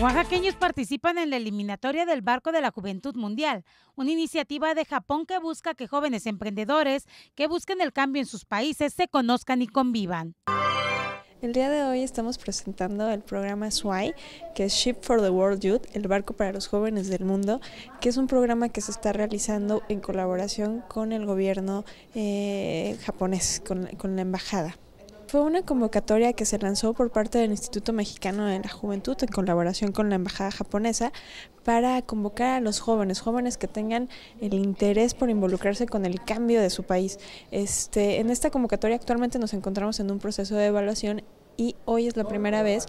Oaxaqueños participan en la eliminatoria del Barco de la Juventud Mundial, una iniciativa de Japón que busca que jóvenes emprendedores que busquen el cambio en sus países se conozcan y convivan. El día de hoy estamos presentando el programa SWAI, que es Ship for the World Youth, el barco para los jóvenes del mundo, que es un programa que se está realizando en colaboración con el gobierno eh, japonés, con la embajada. Fue una convocatoria que se lanzó por parte del Instituto Mexicano de la Juventud en colaboración con la Embajada japonesa para convocar a los jóvenes, jóvenes que tengan el interés por involucrarse con el cambio de su país. Este, en esta convocatoria actualmente nos encontramos en un proceso de evaluación y hoy es la primera vez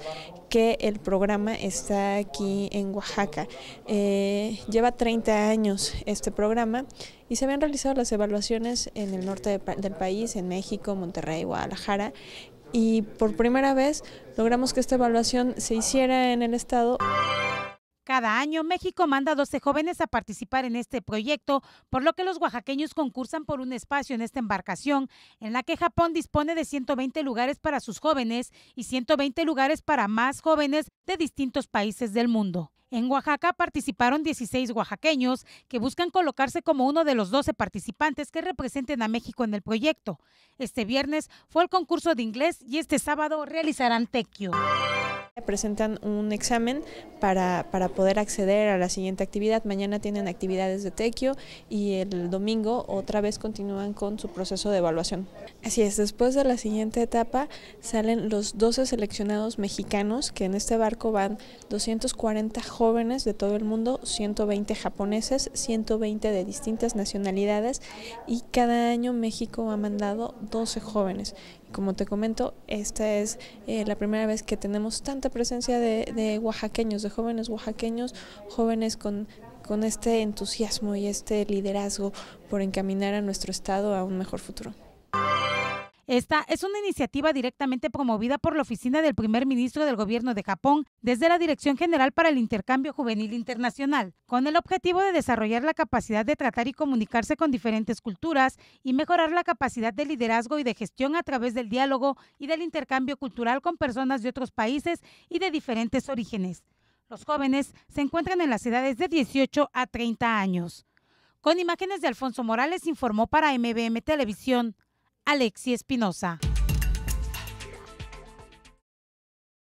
que el programa está aquí en Oaxaca. Eh, lleva 30 años este programa y se habían realizado las evaluaciones en el norte del país, en México, Monterrey, Guadalajara y por primera vez logramos que esta evaluación se hiciera en el estado. Cada año México manda 12 jóvenes a participar en este proyecto, por lo que los oaxaqueños concursan por un espacio en esta embarcación, en la que Japón dispone de 120 lugares para sus jóvenes y 120 lugares para más jóvenes de distintos países del mundo. En Oaxaca participaron 16 oaxaqueños que buscan colocarse como uno de los 12 participantes que representen a México en el proyecto. Este viernes fue el concurso de inglés y este sábado realizarán tequio. Presentan un examen para, para, poder acceder a la siguiente actividad. Mañana tienen actividades de tequio y el domingo otra vez continúan con su proceso de evaluación. Así es, después de la siguiente etapa salen los 12 seleccionados mexicanos, que en este barco van 240 jóvenes de todo el mundo, 120 japoneses, 120 de distintas nacionalidades y cada año México ha mandado 12 jóvenes como te comento, esta es eh, la primera vez que tenemos tanta presencia de, oaxaqueños, de jóvenes oaxaqueños, jóvenes con este entusiasmo y este liderazgo por encaminar a nuestro Estado a un mejor futuro. Esta es una iniciativa directamente promovida por la oficina del primer ministro del gobierno de Japón desde la Dirección General para el Intercambio Juvenil Internacional, con el objetivo de desarrollar la capacidad de tratar y comunicarse con diferentes culturas y mejorar la capacidad de liderazgo y de gestión a través del diálogo y del intercambio cultural con personas de otros países y de diferentes orígenes. Los jóvenes se encuentran en las edades de 18 a 30 años. Con imágenes de Alfonso Morales informó para MBM Televisión Alexi Espinosa.